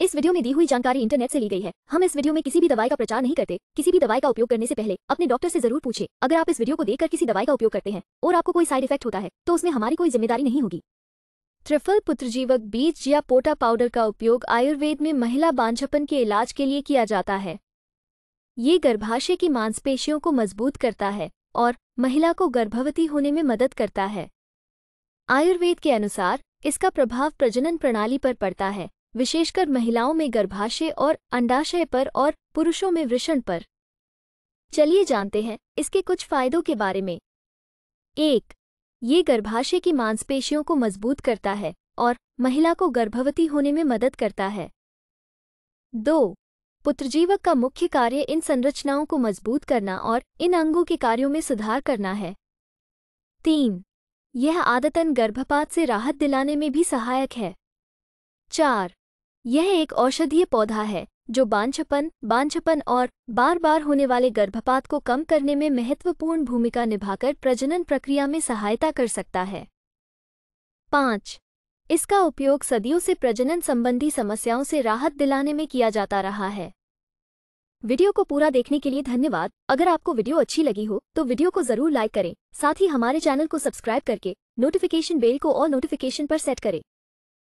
इस वीडियो में दी हुई जानकारी इंटरनेट से ली गई है हम इस वीडियो में किसी भी दवाई का प्रचार नहीं करते किसी भी दवाई का उपयोग करने से पहले अपने डॉक्टर से जरूर पूछे अगर आप इस वीडियो को देखकर किसी दवाई का उपयोग करते हैं और आपको कोई साइड इफेक्ट होता है तो उसमें हमारी कोई जिम्मेदारी नहीं होगी त्रिफल पुत्रजीवक बीज या पोटा पाउडर का उपयोग आयुर्वेद में महिला बांझपन के इलाज के लिए किया जाता है ये गर्भाशय की मांसपेशियों को मजबूत करता है और महिला को गर्भवती होने में मदद करता है आयुर्वेद के अनुसार इसका प्रभाव प्रजनन प्रणाली पर पड़ता है विशेषकर महिलाओं में गर्भाशय और अंडाशय पर और पुरुषों में वृषण पर चलिए जानते हैं इसके कुछ फायदों के बारे में एक ये गर्भाशय की मांसपेशियों को मजबूत करता है और महिला को गर्भवती होने में मदद करता है दो पुत्रजीवक का मुख्य कार्य इन संरचनाओं को मजबूत करना और इन अंगों के कार्यों में सुधार करना है तीन यह आदतन गर्भपात से राहत दिलाने में भी सहायक है चार यह एक औषधीय पौधा है जो बांछपन बांछपन और बार बार होने वाले गर्भपात को कम करने में महत्वपूर्ण भूमिका निभाकर प्रजनन प्रक्रिया में सहायता कर सकता है पाँच इसका उपयोग सदियों से प्रजनन संबंधी समस्याओं से राहत दिलाने में किया जाता रहा है वीडियो को पूरा देखने के लिए धन्यवाद अगर आपको वीडियो अच्छी लगी हो तो वीडियो को जरूर लाइक करें साथ ही हमारे चैनल को सब्सक्राइब करके नोटिफिकेशन बेल को और नोटिफिकेशन पर सेट करें